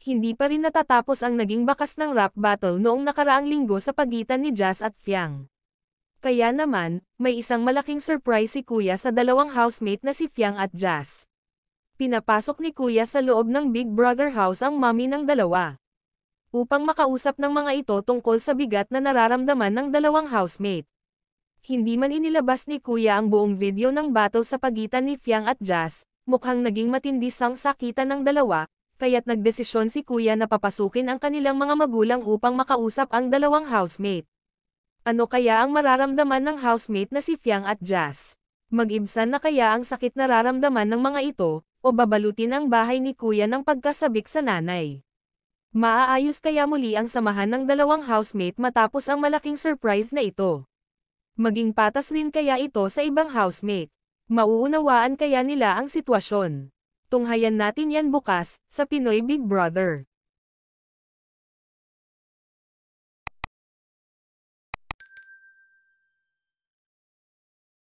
hindi pa rin natatapos ang naging bakas ng rap battle noong nakaraang linggo sa pagitan ni Jazz at Fiang. Kaya naman, may isang malaking surprise si Kuya sa dalawang housemate na si Fiang at Jazz. Pinapasok ni Kuya sa loob ng Big Brother house ang mami ng dalawa. Upang makausap ng mga ito tungkol sa bigat na nararamdaman ng dalawang housemate. Hindi man inilabas ni Kuya ang buong video ng battle sa pagitan ni Fiang at Jazz, mukhang naging matindi sang sakitan ng dalawa, kaya't nagdesisyon si kuya na papasukin ang kanilang mga magulang upang makausap ang dalawang housemate. Ano kaya ang mararamdaman ng housemate na si Fiang at Jazz? Mag-ibsan na kaya ang sakit na raramdaman ng mga ito, o babalutin ang bahay ni kuya ng pagkasabik sa nanay? Maaayos kaya muli ang samahan ng dalawang housemate matapos ang malaking surprise na ito? Maging patas rin kaya ito sa ibang housemate? Mauunawaan kaya nila ang sitwasyon? Tunghayan natin yan bukas, sa Pinoy Big Brother.